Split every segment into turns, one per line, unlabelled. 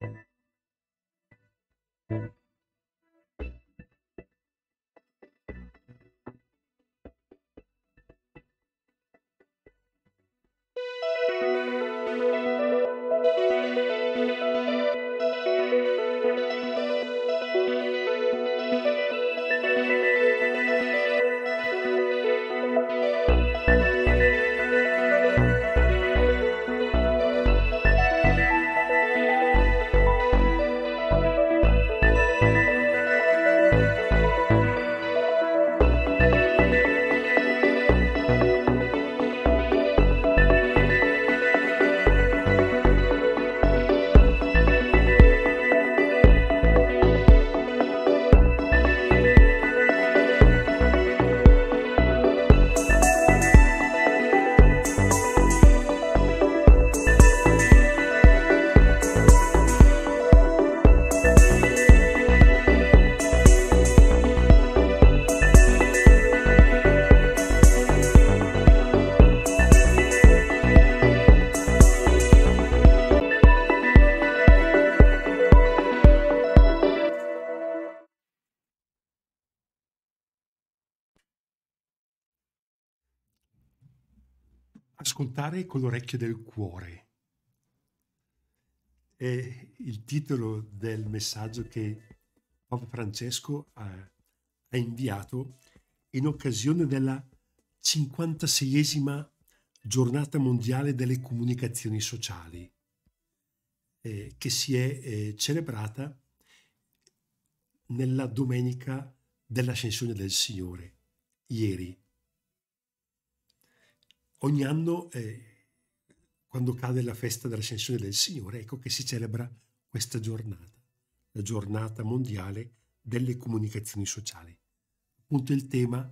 Thank you. ascoltare con l'orecchio del cuore. È il titolo del messaggio che Papa Francesco ha, ha inviato in occasione della 56esima giornata mondiale delle comunicazioni sociali eh, che si è eh, celebrata nella domenica dell'ascensione del Signore, ieri ogni anno, eh, quando cade la festa dell'ascensione del Signore, ecco che si celebra questa giornata, la giornata mondiale delle comunicazioni sociali. Appunto il tema,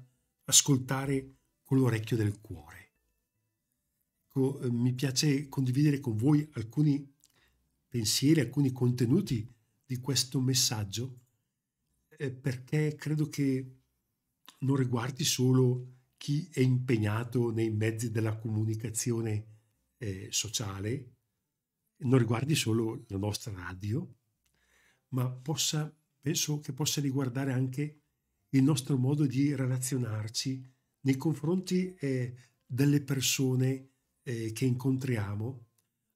ascoltare con l'orecchio del cuore. Ecco, eh, mi piace condividere con voi alcuni pensieri, alcuni contenuti di questo messaggio, eh, perché credo che non riguardi solo chi è impegnato nei mezzi della comunicazione eh, sociale non riguardi solo la nostra radio, ma possa, penso che possa riguardare anche il nostro modo di relazionarci nei confronti eh, delle persone eh, che incontriamo,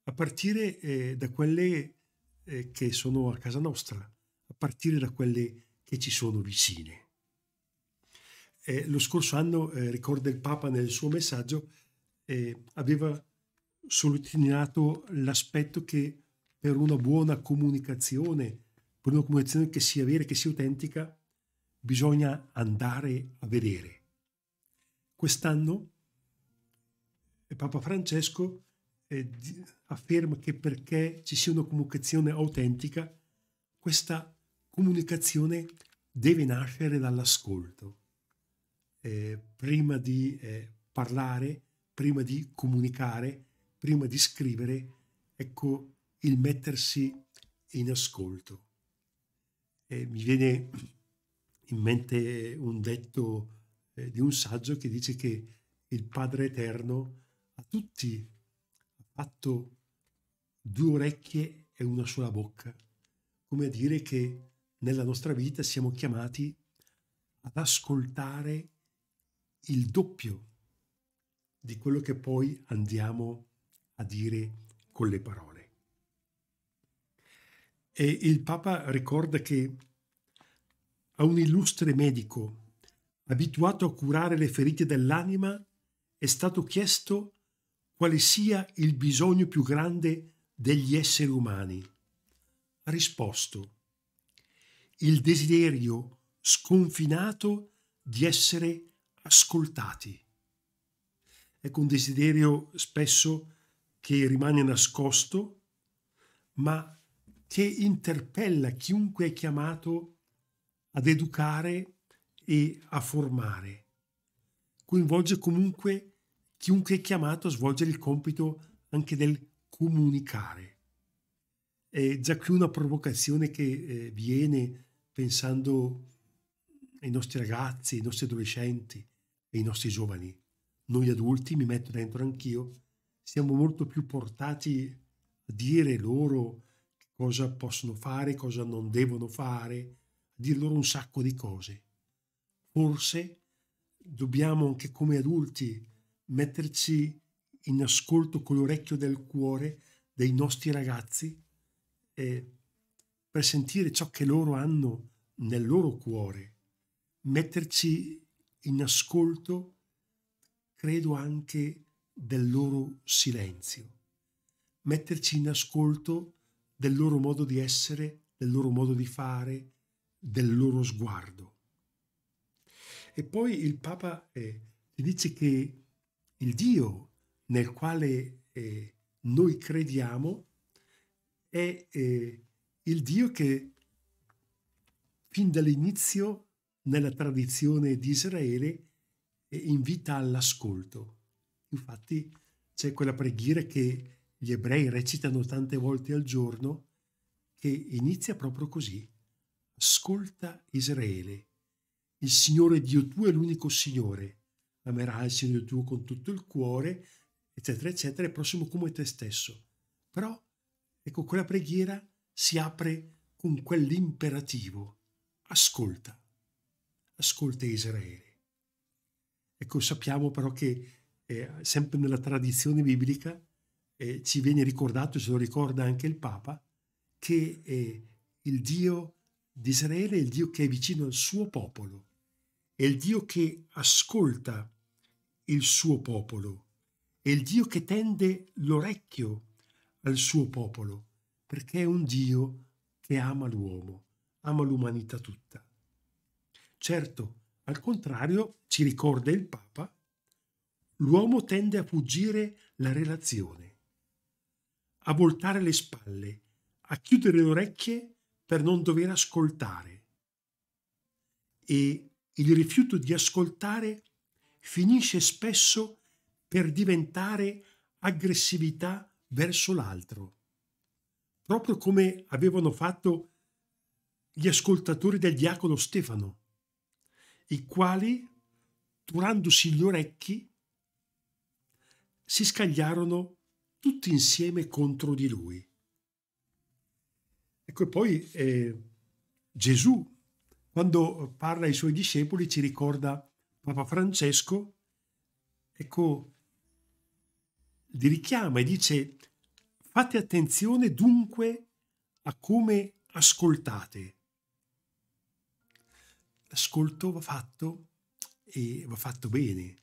a partire eh, da quelle eh, che sono a casa nostra, a partire da quelle che ci sono vicine. Eh, lo scorso anno, eh, ricorda il Papa nel suo messaggio, eh, aveva sottolineato l'aspetto che per una buona comunicazione, per una comunicazione che sia vera, che sia autentica, bisogna andare a vedere. Quest'anno Papa Francesco eh, afferma che perché ci sia una comunicazione autentica, questa comunicazione deve nascere dall'ascolto eh, prima di eh, parlare, prima di comunicare, prima di scrivere, ecco il mettersi in ascolto. E mi viene in mente un detto eh, di un saggio che dice che il Padre Eterno a tutti ha fatto due orecchie e una sola bocca, come a dire che nella nostra vita siamo chiamati ad ascoltare il doppio di quello che poi andiamo a dire con le parole. E il Papa ricorda che a un illustre medico abituato a curare le ferite dell'anima è stato chiesto quale sia il bisogno più grande degli esseri umani. Ha risposto il desiderio sconfinato di essere ascoltati. Ecco un desiderio spesso che rimane nascosto, ma che interpella chiunque è chiamato ad educare e a formare. Coinvolge comunque chiunque è chiamato a svolgere il compito anche del comunicare. È già qui una provocazione che eh, viene pensando ai nostri ragazzi, ai nostri adolescenti, e i nostri giovani, noi adulti, mi metto dentro anch'io, siamo molto più portati a dire loro cosa possono fare, cosa non devono fare, a dire loro un sacco di cose. Forse dobbiamo anche come adulti metterci in ascolto con l'orecchio del cuore dei nostri ragazzi eh, per sentire ciò che loro hanno nel loro cuore, metterci in ascolto, credo anche del loro silenzio, metterci in ascolto del loro modo di essere, del loro modo di fare, del loro sguardo. E poi il Papa eh, dice che il Dio nel quale eh, noi crediamo è eh, il Dio che fin dall'inizio nella tradizione di Israele invita all'ascolto. Infatti c'è quella preghiera che gli ebrei recitano tante volte al giorno che inizia proprio così. Ascolta Israele. Il Signore Dio tuo è l'unico Signore. Amerai il Signore tuo con tutto il cuore, eccetera, eccetera, e prossimo come te stesso. Però, ecco, quella preghiera si apre con quell'imperativo. Ascolta ascolta Israele. Ecco, sappiamo però che eh, sempre nella tradizione biblica eh, ci viene ricordato, se lo ricorda anche il Papa, che eh, il Dio di Israele è il Dio che è vicino al suo popolo, è il Dio che ascolta il suo popolo, è il Dio che tende l'orecchio al suo popolo, perché è un Dio che ama l'uomo, ama l'umanità tutta. Certo, al contrario, ci ricorda il Papa, l'uomo tende a fuggire la relazione, a voltare le spalle, a chiudere le orecchie per non dover ascoltare. E il rifiuto di ascoltare finisce spesso per diventare aggressività verso l'altro, proprio come avevano fatto gli ascoltatori del diacono Stefano i quali, turandosi gli orecchi, si scagliarono tutti insieme contro di lui. Ecco, e poi eh, Gesù, quando parla ai suoi discepoli, ci ricorda Papa Francesco, ecco, li richiama e dice, fate attenzione dunque a come ascoltate l'ascolto va fatto e va fatto bene.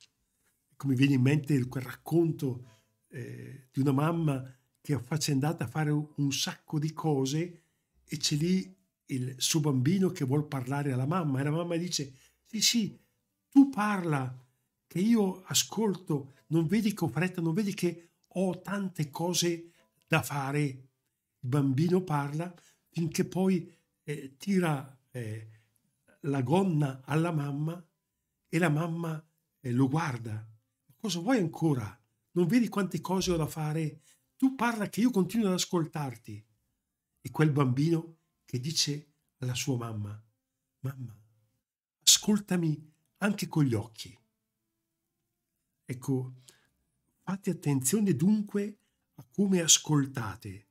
Come viene in mente quel racconto eh, di una mamma che è affaccendata a fare un sacco di cose e c'è lì il suo bambino che vuole parlare alla mamma e la mamma dice sì sì tu parla che io ascolto non vedi che ho fretta non vedi che ho tante cose da fare il bambino parla finché poi eh, tira eh, la gonna alla mamma e la mamma eh, lo guarda. Cosa vuoi ancora? Non vedi quante cose ho da fare? Tu parla che io continuo ad ascoltarti. E quel bambino che dice alla sua mamma, mamma, ascoltami anche con gli occhi. Ecco, fate attenzione dunque a come ascoltate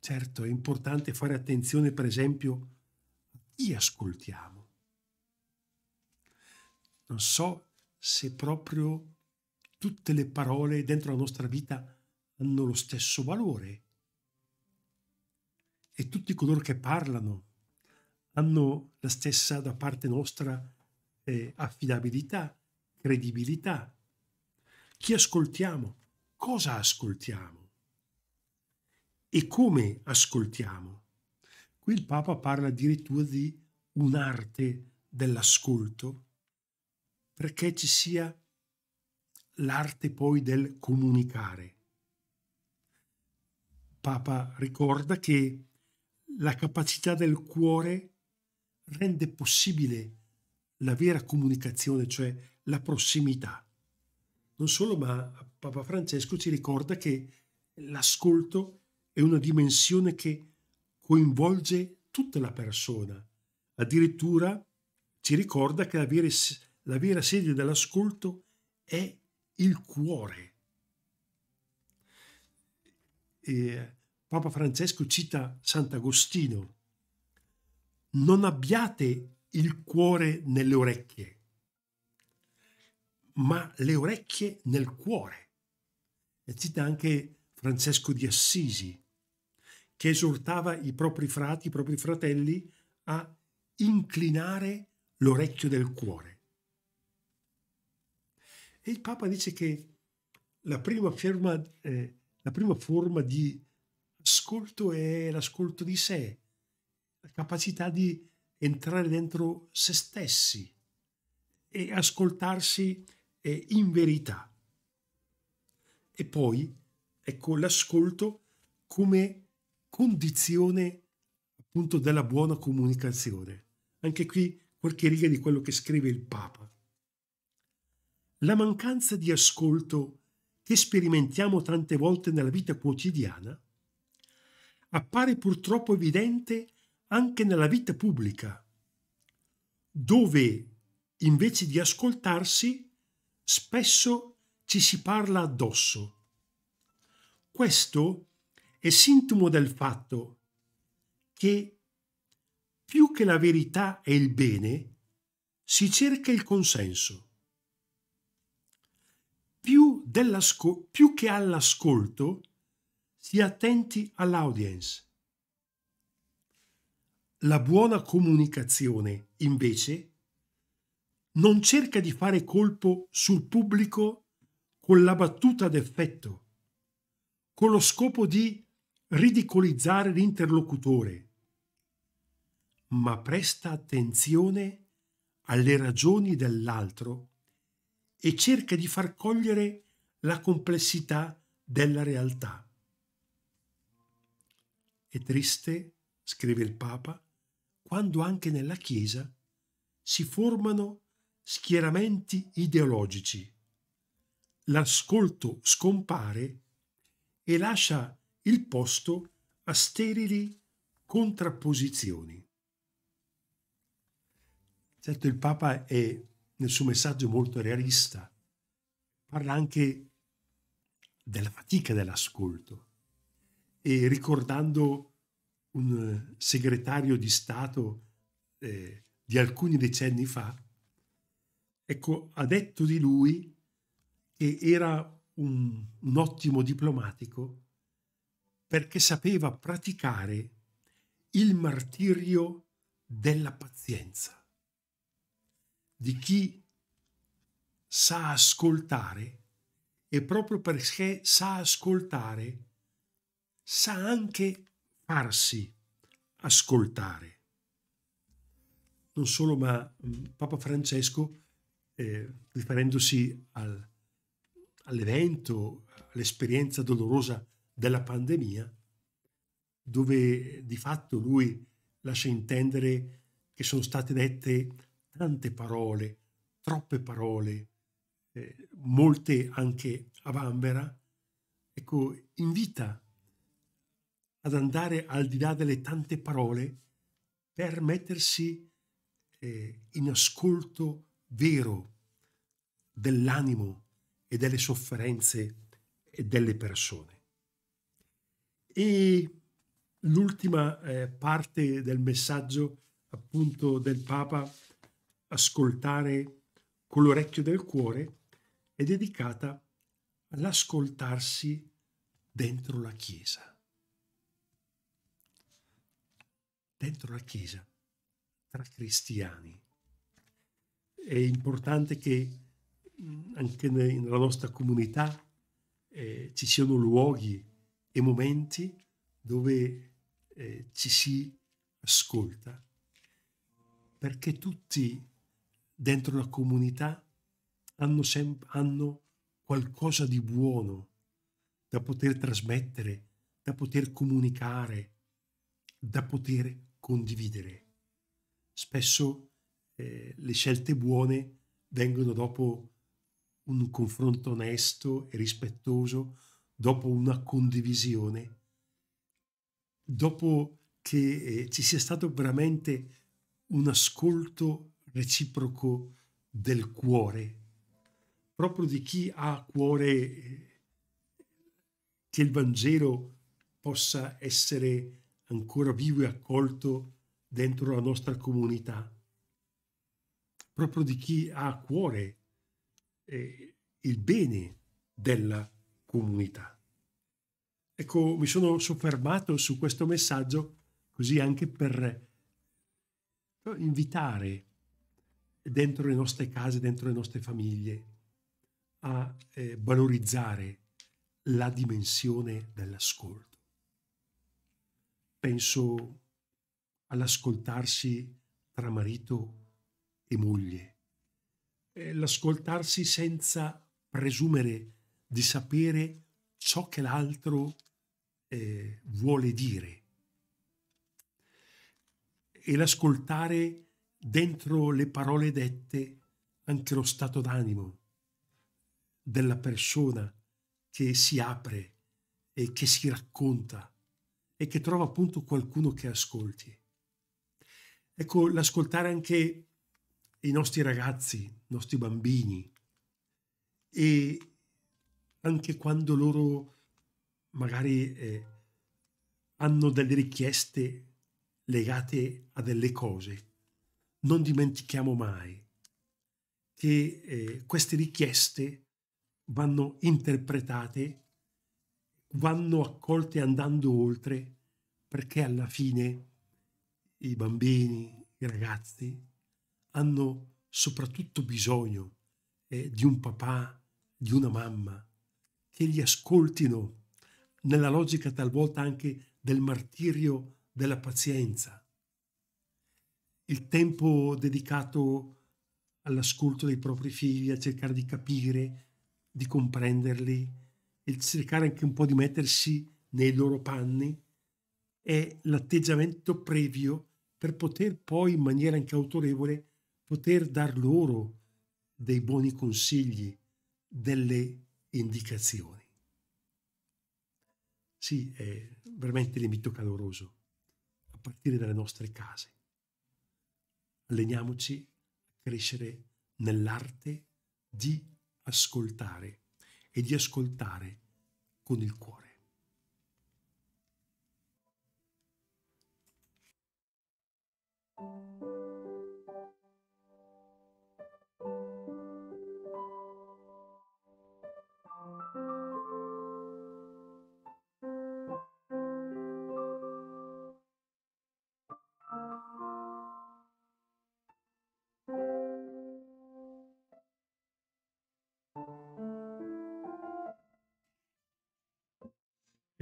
Certo, è importante fare attenzione, per esempio, a chi ascoltiamo. Non so se proprio tutte le parole dentro la nostra vita hanno lo stesso valore e tutti coloro che parlano hanno la stessa da parte nostra eh, affidabilità, credibilità. Chi ascoltiamo? Cosa ascoltiamo? e come ascoltiamo. Qui il Papa parla addirittura di un'arte dell'ascolto perché ci sia l'arte poi del comunicare. Papa ricorda che la capacità del cuore rende possibile la vera comunicazione, cioè la prossimità. Non solo, ma Papa Francesco ci ricorda che l'ascolto è una dimensione che coinvolge tutta la persona. Addirittura ci ricorda che la vera, la vera sede dell'ascolto è il cuore. E Papa Francesco cita Sant'Agostino. Non abbiate il cuore nelle orecchie, ma le orecchie nel cuore. E cita anche Francesco di Assisi che esortava i propri frati, i propri fratelli a inclinare l'orecchio del cuore. E il Papa dice che la prima, ferma, eh, la prima forma di ascolto è l'ascolto di sé, la capacità di entrare dentro se stessi e ascoltarsi eh, in verità. E poi, ecco, l'ascolto come condizione appunto della buona comunicazione. Anche qui qualche riga di quello che scrive il Papa. La mancanza di ascolto che sperimentiamo tante volte nella vita quotidiana appare purtroppo evidente anche nella vita pubblica, dove invece di ascoltarsi spesso ci si parla addosso. Questo è è sintomo del fatto che più che la verità e il bene, si cerca il consenso. Più, più che all'ascolto, si attenti all'audience. La buona comunicazione, invece, non cerca di fare colpo sul pubblico con la battuta d'effetto, con lo scopo di ridicolizzare l'interlocutore, ma presta attenzione alle ragioni dell'altro e cerca di far cogliere la complessità della realtà. È triste, scrive il Papa, quando anche nella Chiesa si formano schieramenti ideologici. L'ascolto scompare e lascia il posto a sterili contrapposizioni. Certo, il Papa è nel suo messaggio molto realista, parla anche della fatica dell'ascolto e ricordando un segretario di Stato eh, di alcuni decenni fa, ecco, ha detto di lui che era un, un ottimo diplomatico perché sapeva praticare il martirio della pazienza, di chi sa ascoltare e proprio perché sa ascoltare sa anche farsi ascoltare. Non solo, ma mm, Papa Francesco, eh, riferendosi al, all'evento, all'esperienza dolorosa della pandemia, dove di fatto lui lascia intendere che sono state dette tante parole, troppe parole, eh, molte anche a vanvera, ecco, invita ad andare al di là delle tante parole per mettersi eh, in ascolto vero dell'animo e delle sofferenze e delle persone. E l'ultima eh, parte del messaggio appunto del Papa, ascoltare con l'orecchio del cuore, è dedicata all'ascoltarsi dentro la Chiesa. Dentro la Chiesa, tra cristiani. È importante che mm, anche nella nostra comunità eh, ci siano luoghi e momenti dove eh, ci si ascolta, perché tutti dentro la comunità hanno, hanno qualcosa di buono da poter trasmettere, da poter comunicare, da poter condividere. Spesso eh, le scelte buone vengono dopo un confronto onesto e rispettoso dopo una condivisione, dopo che eh, ci sia stato veramente un ascolto reciproco del cuore, proprio di chi ha a cuore eh, che il Vangelo possa essere ancora vivo e accolto dentro la nostra comunità, proprio di chi ha a cuore eh, il bene della comunità comunità. Ecco, mi sono soffermato su questo messaggio così anche per invitare dentro le nostre case, dentro le nostre famiglie, a eh, valorizzare la dimensione dell'ascolto. Penso all'ascoltarsi tra marito e moglie, eh, l'ascoltarsi senza presumere di sapere ciò che l'altro eh, vuole dire e l'ascoltare dentro le parole dette anche lo stato d'animo della persona che si apre e che si racconta e che trova appunto qualcuno che ascolti. Ecco, l'ascoltare anche i nostri ragazzi, i nostri bambini e anche quando loro magari eh, hanno delle richieste legate a delle cose, non dimentichiamo mai che eh, queste richieste vanno interpretate, vanno accolte andando oltre, perché alla fine i bambini, i ragazzi hanno soprattutto bisogno eh, di un papà, di una mamma, che li ascoltino nella logica talvolta anche del martirio della pazienza. Il tempo dedicato all'ascolto dei propri figli, a cercare di capire, di comprenderli e cercare anche un po' di mettersi nei loro panni è l'atteggiamento previo per poter poi in maniera anche autorevole poter dar loro dei buoni consigli, delle indicazioni. Sì, è veramente l'invito caloroso, a partire dalle nostre case. Alleniamoci a crescere nell'arte di ascoltare e di ascoltare con il cuore. thank you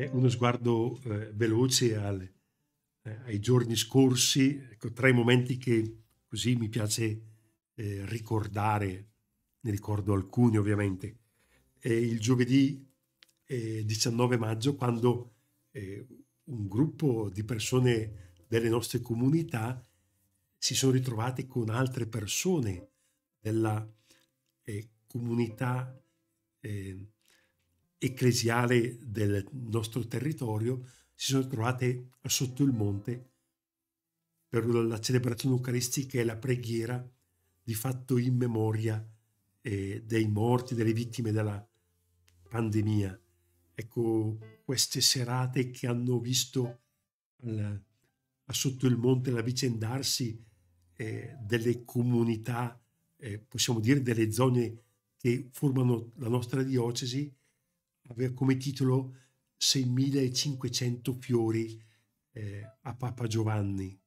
eh, uno sguardo eh, veloce al, eh, ai giorni scorsi, ecco, tra i momenti che così mi piace eh, ricordare, ne ricordo alcuni ovviamente, il giovedì 19 eh, maggio quando un gruppo di persone delle nostre comunità si sono ritrovate con altre persone della eh, comunità eh, ecclesiale del nostro territorio si sono trovate sotto il monte per la celebrazione eucaristica e la preghiera di fatto in memoria eh, dei morti, delle vittime della pandemia. Ecco, queste serate che hanno visto al, sotto il monte l'avvicendarsi eh, delle comunità, eh, possiamo dire delle zone che formano la nostra diocesi, aveva come titolo 6500 fiori eh, a Papa Giovanni.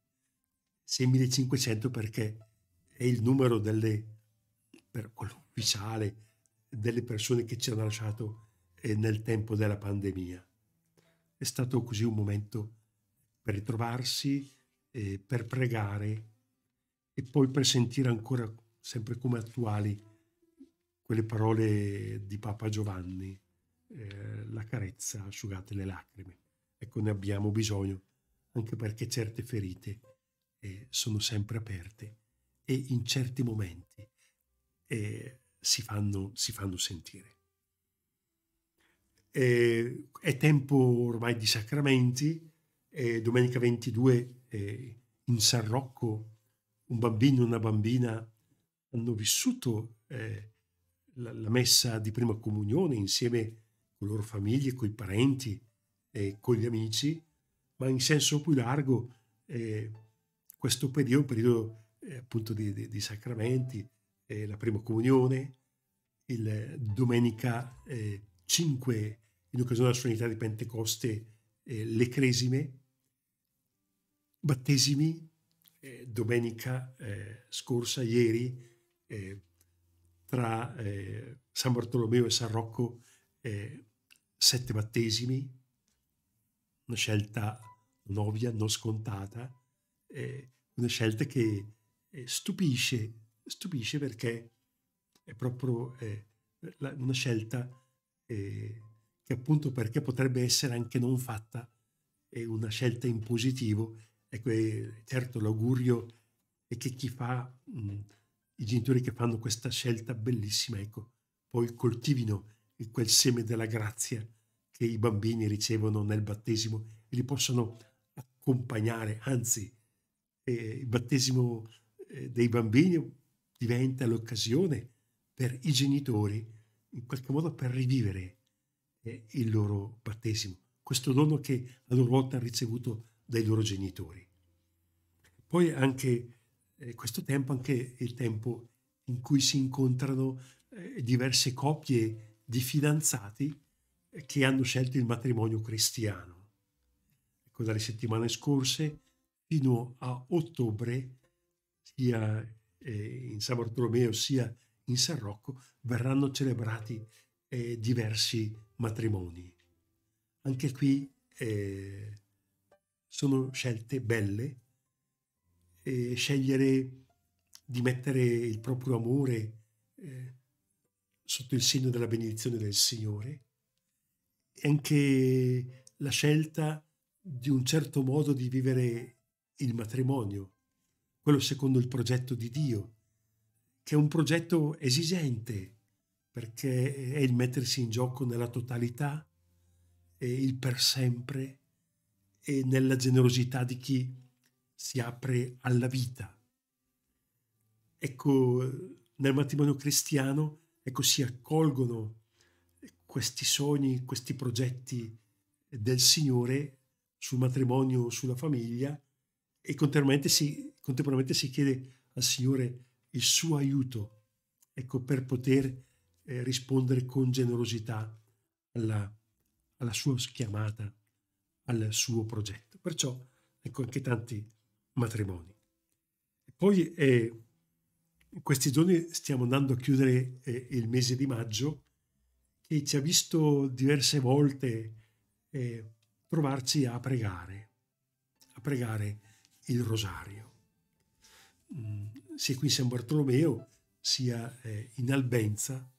6500 perché è il numero delle, per quello ufficiale delle persone che ci hanno lasciato eh, nel tempo della pandemia. È stato così un momento per ritrovarsi, eh, per pregare e poi per sentire ancora sempre come attuali quelle parole di Papa Giovanni. Eh, la carezza, asciugate le lacrime. Ecco, ne abbiamo bisogno, anche perché certe ferite eh, sono sempre aperte e in certi momenti eh, si, fanno, si, fanno, sentire. Eh, è tempo ormai di sacramenti, eh, domenica 22 in San Rocco un bambino e una bambina hanno vissuto la, messa di prima comunione insieme a con le loro famiglie, con i parenti, e con gli amici, ma in senso più largo eh, questo periodo è un periodo eh, appunto di, di, di sacramenti, eh, la prima comunione, il domenica 5 eh, in occasione della solennità di Pentecoste eh, le cresime, battesimi, domenica scorsa, ieri, tra San Bartolomeo e San Rocco eh, sette battesimi, una scelta non ovvia, non scontata, eh, una scelta che eh, stupisce, stupisce perché è proprio eh, la, una scelta eh, che appunto perché potrebbe essere anche non fatta, è una scelta in positivo. Ecco, è, certo l'augurio è che chi fa, mh, i genitori che fanno questa scelta bellissima, ecco, poi coltivino quel seme della grazia che i bambini ricevono nel battesimo e li possono accompagnare, anzi eh, il battesimo eh, dei bambini diventa l'occasione per i genitori in qualche modo per rivivere eh, il loro battesimo, questo dono che a loro volta hanno ricevuto dai loro genitori. Poi anche eh, questo tempo, anche il tempo in cui si incontrano eh, diverse coppie di fidanzati che hanno scelto il matrimonio cristiano. Ecco, dalle settimane scorse fino a ottobre, sia eh, in San Bartolomeo sia in San Rocco, verranno celebrati eh, diversi matrimoni. Anche qui eh, sono scelte belle, E scegliere di mettere il proprio amore eh, sotto il segno della benedizione del Signore, e anche la scelta di un certo modo di vivere il matrimonio, quello secondo il progetto di Dio, che è un progetto esigente, perché è il mettersi in gioco nella totalità, e il per sempre, e nella generosità di chi si apre alla vita. Ecco, nel matrimonio cristiano ecco, si accolgono questi sogni, questi progetti del Signore sul matrimonio, sulla famiglia e contemporaneamente si, contemporaneamente si chiede al Signore il suo aiuto ecco, per poter eh, rispondere con generosità alla, alla, sua chiamata, al suo progetto. Perciò ecco anche tanti matrimoni. poi eh, in questi giorni stiamo andando a chiudere eh, il mese di maggio e ci ha visto diverse volte eh, trovarci a pregare, a pregare il rosario, mm, sia qui in San Bartolomeo sia eh, in Albenza,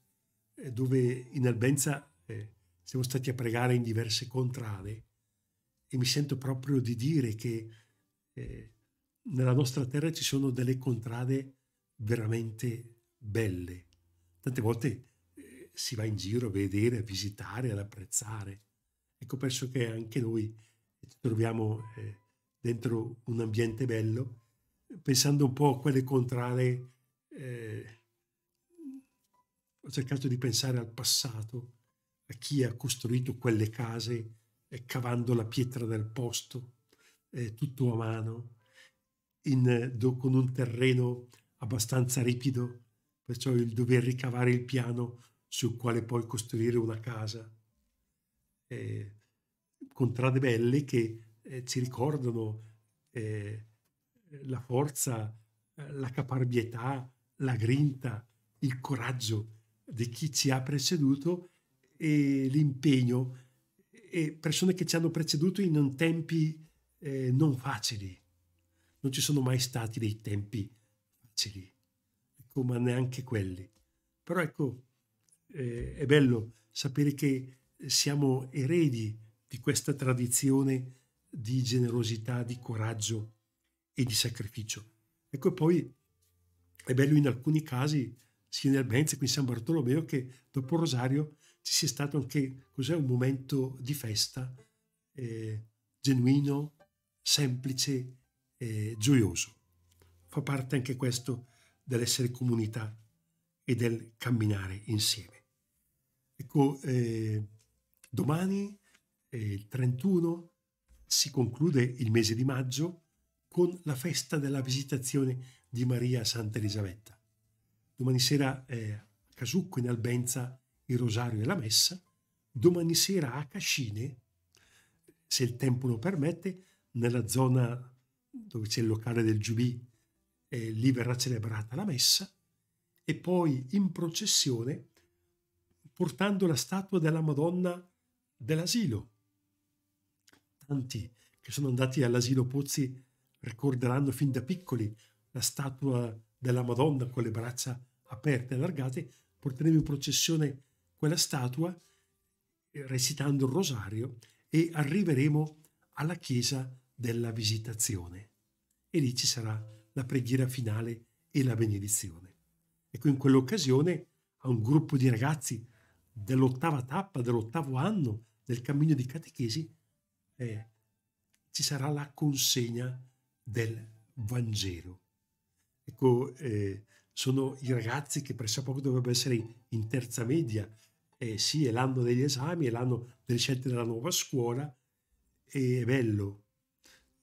eh, dove in Albenza eh, siamo stati a pregare in diverse contrade e mi sento proprio di dire che eh, nella nostra terra ci sono delle contrade veramente belle. Tante volte eh, si va in giro a vedere, a visitare, ad apprezzare. Ecco, penso che anche noi ci troviamo eh, dentro un ambiente bello, pensando un po' a quelle contrade, Eh, ho cercato di pensare al passato, a chi ha costruito quelle case eh, cavando la pietra del posto, eh, tutto a mano, in, do, con un terreno abbastanza ripido, perciò il dover ricavare il piano sul quale poi costruire una casa. Eh, con belle che eh, ci ricordano eh, la forza, eh, la caparbietà, la grinta, il coraggio di chi ci ha preceduto e l'impegno e persone che ci hanno preceduto in tempi eh, non facili. Non ci sono mai stati dei tempi carceri, ecco, ma neanche quelli. Però ecco, eh, è bello sapere che siamo eredi di questa tradizione di generosità, di coraggio e di sacrificio. Ecco, e poi è bello in alcuni casi, sia nel Benze che in San Bartolomeo, che dopo Rosario ci sia stato anche un momento di festa eh, genuino, semplice e eh, gioioso fa parte anche questo dell'essere comunità e del camminare insieme. Ecco, eh, domani, eh, il 31, si conclude il mese di maggio con la festa della visitazione di Maria Santa Elisabetta. Domani sera eh, a Casucco in Albenza il rosario e la messa, domani sera a Cascine, se il tempo lo permette, nella zona dove c'è il locale del Giubì eh, lì verrà celebrata la messa, e poi in processione portando la statua della Madonna dell'asilo. Tanti che sono andati all'asilo Pozzi ricorderanno fin da piccoli la statua della Madonna con le braccia aperte e allargate, porteremo in processione quella statua eh, recitando il rosario e arriveremo alla chiesa della visitazione. E lì ci sarà la preghiera finale e la benedizione. Ecco, in quell'occasione a un gruppo di ragazzi dell'ottava tappa, dell'ottavo anno del cammino di catechesi, eh, ci sarà la consegna del Vangelo. Ecco, eh, sono i ragazzi che presso poco dovrebbero essere in terza media, eh, sì, è l'anno degli esami, è l'anno delle scelte della nuova scuola, e è bello.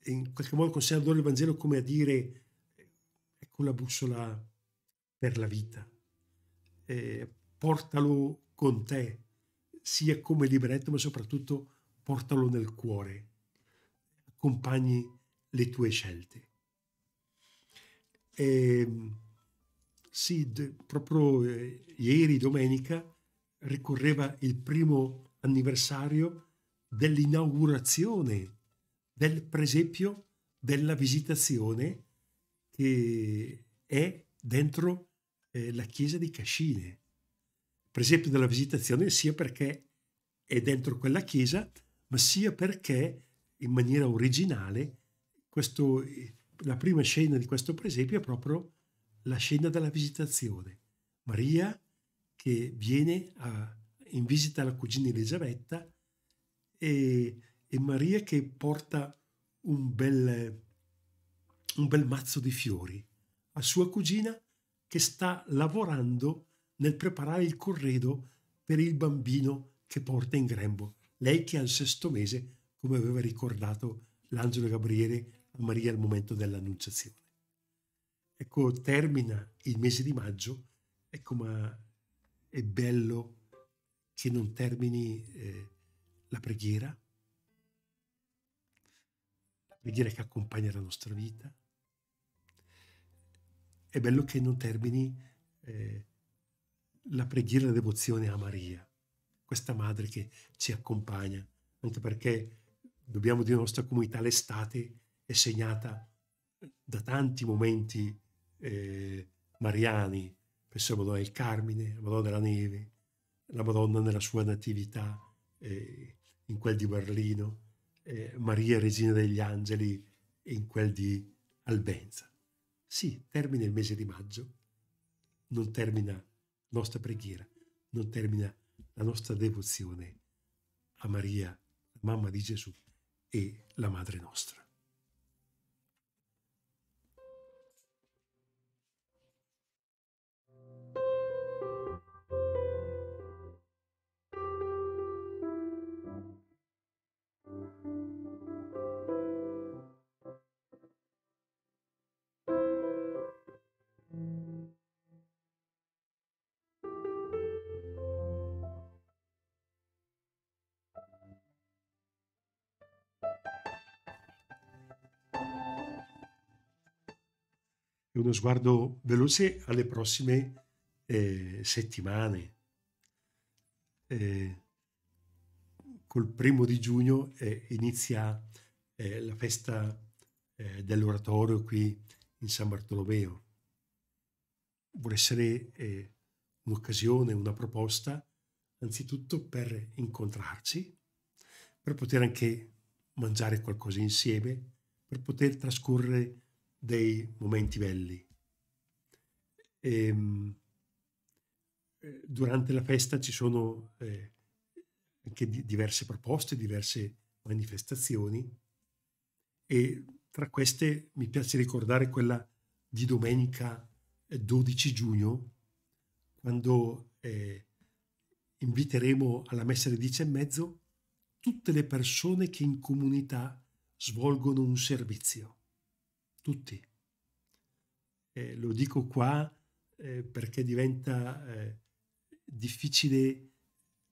In qualche modo consegnano loro il Vangelo come a dire con la bussola per la vita. Eh, portalo con te, sia come libretto, ma soprattutto portalo nel cuore. Accompagni le tue scelte. E, ehm, sì, d- proprio eh, ieri, domenica, ricorreva il primo anniversario dell'inaugurazione del presepio della visitazione eh, è dentro eh, la chiesa di Cascine, presepio della visitazione, sia perché è dentro quella chiesa, ma sia perché in maniera originale questo, eh, la prima scena di questo presepio è proprio la scena della visitazione. Maria che viene a, in visita alla cugina Elisabetta e, e Maria che porta un bel un bel mazzo di fiori a sua cugina che sta lavorando nel preparare il corredo per il bambino che porta in grembo, lei che al sesto mese, come aveva ricordato l'angelo Gabriele a Maria al momento dell'annunciazione. Ecco, termina il mese di maggio, ecco ma è bello che non termini eh, la preghiera, la preghiera che accompagna la nostra vita, è bello che non termini eh, la preghiera e la devozione a Maria, questa madre che ci accompagna, anche perché dobbiamo dire la nostra comunità l'estate è segnata da tanti momenti eh, mariani, penso alla Madonna del Carmine, alla Madonna della Neve, la Madonna nella sua natività, eh, in quel di Berlino, eh, Maria Regina degli Angeli in quel di Albenza. Sì, termina il mese di maggio, non termina la nostra preghiera, non termina la nostra devozione a Maria, mamma di Gesù e la Madre nostra. uno sguardo veloce alle prossime eh, settimane. Eh, col primo di giugno eh, inizia eh, la festa eh, dell'oratorio qui in San Bartolomeo. Vuole essere eh, un'occasione, una proposta, anzitutto per incontrarci, per poter anche mangiare qualcosa insieme, per poter trascorrere dei momenti belli. E, ehm, durante la festa ci sono eh, anche di diverse proposte, diverse manifestazioni e tra queste mi piace ricordare quella di domenica 12 eh, giugno quando eh, inviteremo alla messa alle 10 e mezzo tutte le persone che in comunità svolgono un servizio tutti. Eh, lo dico qua eh, perché diventa eh, difficile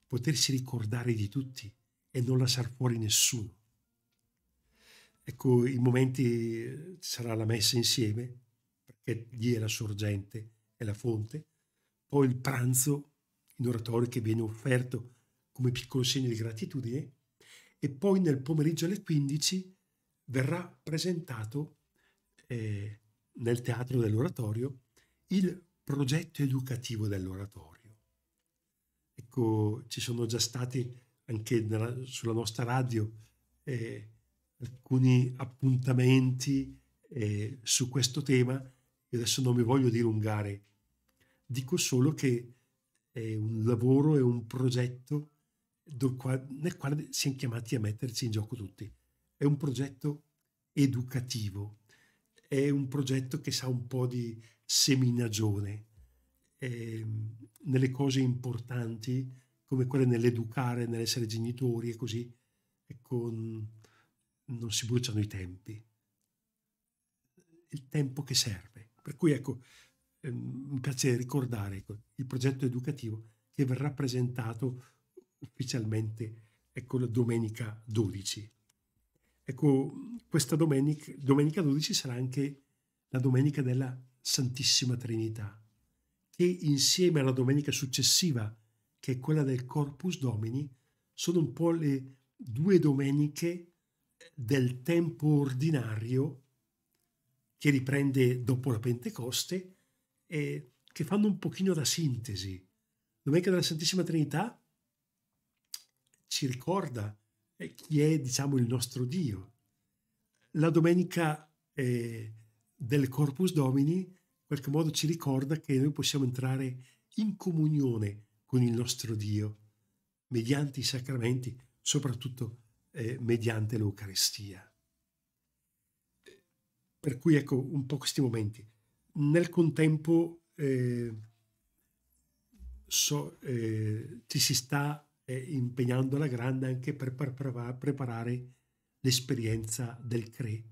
potersi ricordare di tutti e non lasciar fuori nessuno. Ecco, i momenti eh, sarà la messa insieme, perché lì è la sorgente, è la fonte, poi il pranzo in oratorio che viene offerto come piccolo segno di gratitudine e poi nel pomeriggio alle 15 verrà presentato eh, nel teatro dell'oratorio il progetto educativo dell'oratorio. Ecco, ci sono già stati anche nella, sulla nostra radio eh, alcuni appuntamenti eh, su questo tema, e adesso non mi voglio dilungare, dico solo che è un lavoro, è un progetto nel quale siamo chiamati a metterci in gioco tutti. È un progetto educativo è un progetto che sa un po' di seminagione eh, nelle cose importanti come quelle nell'educare, nell'essere genitori e così, e non si bruciano i tempi, il tempo che serve. Per cui ecco, eh, mi piace ricordare ecco, il progetto educativo che verrà presentato ufficialmente ecco, la domenica 12 Ecco, questa domenica, domenica 12 sarà anche la domenica della Santissima Trinità, che insieme alla domenica successiva, che è quella del Corpus Domini, sono un po' le due domeniche del tempo ordinario che riprende dopo la Pentecoste e che fanno un pochino da sintesi. Domenica della Santissima Trinità ci ricorda chi è diciamo, il nostro Dio. La domenica eh, del Corpus Domini in qualche modo ci ricorda che noi possiamo entrare in comunione con il nostro Dio mediante i sacramenti, soprattutto eh, mediante l'Eucaristia. Per cui ecco un po' questi momenti. Nel contempo eh, so, eh, ci si sta eh, impegnando alla grande anche per, per, per preparare l'esperienza del CRE.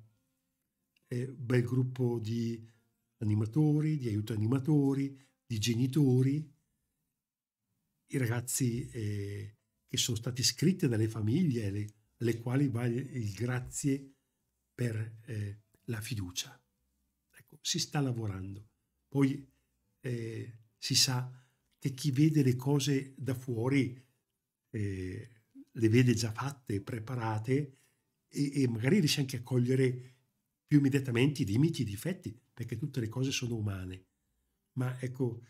Eh, bel gruppo di animatori, di aiuto animatori, di genitori, i ragazzi eh, che sono stati iscritti dalle famiglie, le, alle quali va il grazie per eh, la fiducia. Ecco, si sta lavorando. Poi eh, si sa che chi vede le cose da fuori eh, le vede già fatte, preparate e, e magari riesce anche a cogliere più immediatamente i limiti, i difetti, perché tutte le cose sono umane. Ma ecco,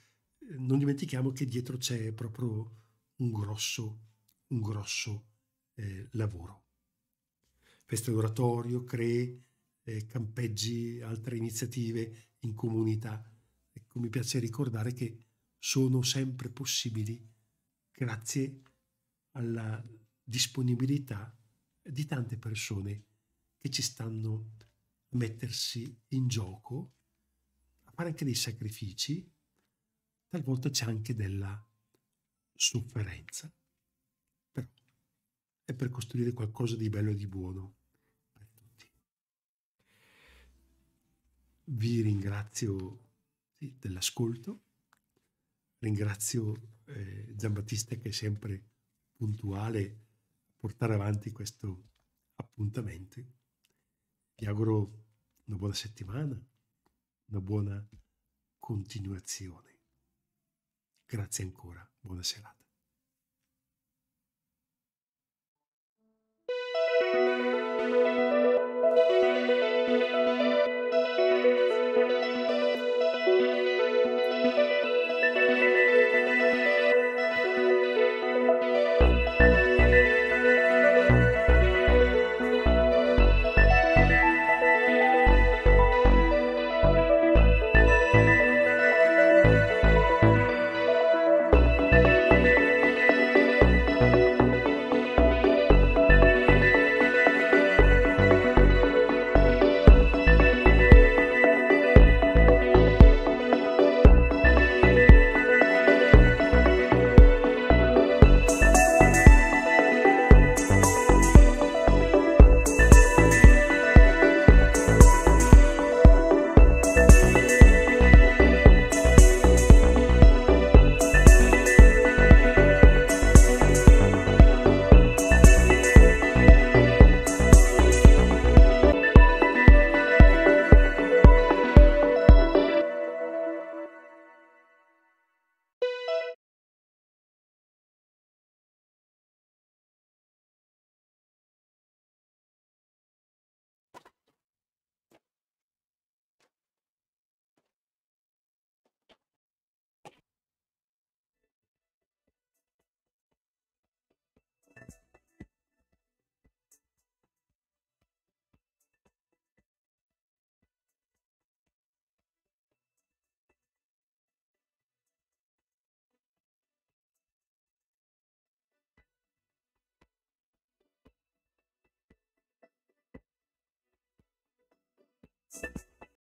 non dimentichiamo che dietro c'è proprio un grosso, un grosso eh, lavoro. Feste d'oratorio, cree, eh, campeggi, altre iniziative in comunità. Ecco, mi piace ricordare che sono sempre possibili grazie a alla disponibilità di tante persone che ci stanno a mettersi in gioco, a fare anche dei sacrifici, talvolta c'è anche della sofferenza, però è per costruire qualcosa di bello e di buono per tutti. Vi ringrazio dell'ascolto, ringrazio eh, Giambattista che è sempre puntuale portare avanti questo appuntamento. Vi auguro una buona settimana, una buona continuazione. Grazie ancora, buona serata.